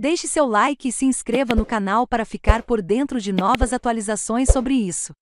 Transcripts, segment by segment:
Deixe seu like e se inscreva no canal para ficar por dentro de novas atualizações sobre isso.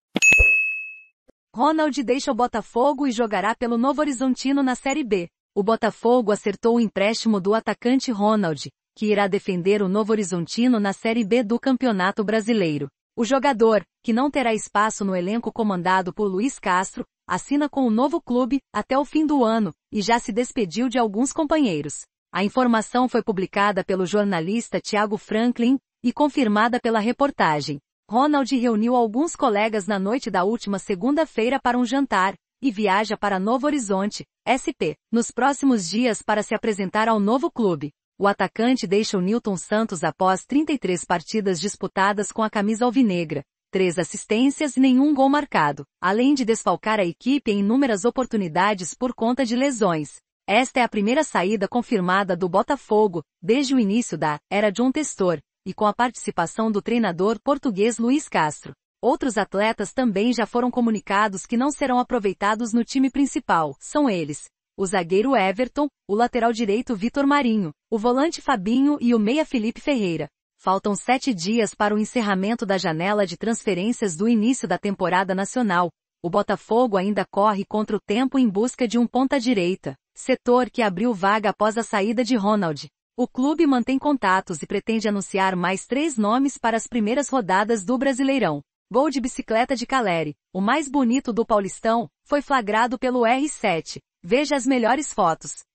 Ronald deixa o Botafogo e jogará pelo Novo Horizontino na Série B. O Botafogo acertou o empréstimo do atacante Ronald, que irá defender o Novo Horizontino na Série B do Campeonato Brasileiro. O jogador, que não terá espaço no elenco comandado por Luiz Castro, assina com o novo clube até o fim do ano e já se despediu de alguns companheiros. A informação foi publicada pelo jornalista Tiago Franklin e confirmada pela reportagem. Ronald reuniu alguns colegas na noite da última segunda-feira para um jantar e viaja para Novo Horizonte, SP, nos próximos dias para se apresentar ao novo clube. O atacante deixa o Newton Santos após 33 partidas disputadas com a camisa alvinegra, três assistências e nenhum gol marcado, além de desfalcar a equipe em inúmeras oportunidades por conta de lesões. Esta é a primeira saída confirmada do Botafogo, desde o início da era de um Testor, e com a participação do treinador português Luiz Castro. Outros atletas também já foram comunicados que não serão aproveitados no time principal, são eles. O zagueiro Everton, o lateral direito Vitor Marinho, o volante Fabinho e o meia Felipe Ferreira. Faltam sete dias para o encerramento da janela de transferências do início da temporada nacional, o Botafogo ainda corre contra o tempo em busca de um ponta-direita, setor que abriu vaga após a saída de Ronald. O clube mantém contatos e pretende anunciar mais três nomes para as primeiras rodadas do Brasileirão. Gol de bicicleta de Caleri, o mais bonito do Paulistão, foi flagrado pelo R7. Veja as melhores fotos.